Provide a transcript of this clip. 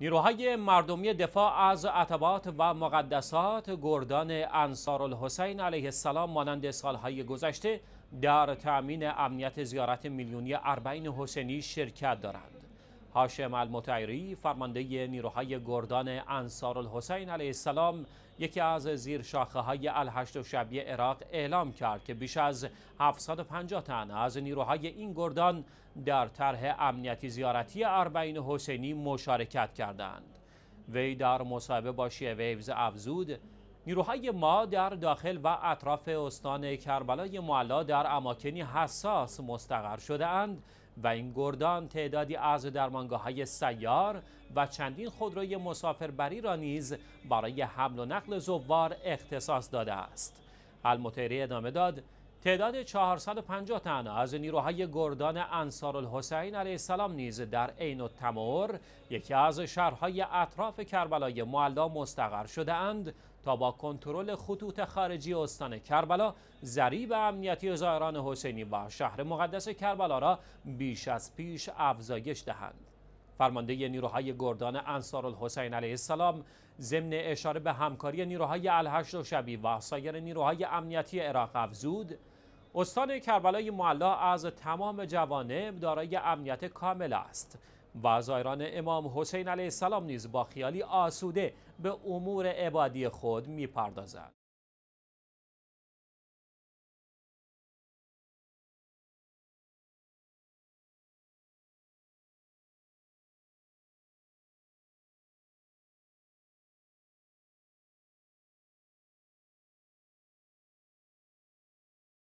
نیروهای مردمی دفاع از عتبات و مقدسات گردان انصار الحسین علیه السلام مانند سالهای گذشته در تأمین امنیت زیارت میلیونی اربعین حسینی شرکت دارند. هاشم المتعیری فرمانده نیروهای گردان انصار الحسین علیه السلام یکی از زیر شاخه های الهشت و شبیه عراق اعلام کرد که بیش از 750 تن از نیروهای این گردان در طرح امنیتی زیارتی اربعین حسینی مشارکت کردند وی در مصاحبه با شیعه ویوز افزود نیروهای ما در داخل و اطراف استان کربلای معلا در اماکنی حساس مستقر شده اند و این گردان تعدادی از درمانگاه های سیار و چندین خودروی مسافربری را نیز برای حمل و نقل زوار اختصاص داده است المطیری ادامه داد تعداد 450 تن از نیروهای گردان انصار الحسین علیه السلام نیز در عین تمور یکی از شهرهای اطراف کربلای معلا مستقر شده اند تا با کنترل خطوط خارجی استان کربلا ضریب امنیتی زائران حسینی و شهر مقدس کربلا را بیش از پیش افزایش دهند فرمانده نیروهای گردان انصار الحسین علیه السلام ضمن اشاره به همکاری نیروهای الهشت و شبی و سایر نیروهای امنیتی عراق افزود استان کربلای معلا از تمام جوانب دارای امنیت کامل است و زایران امام حسین علیه السلام نیز با خیالی آسوده به امور عبادی خود میپردازند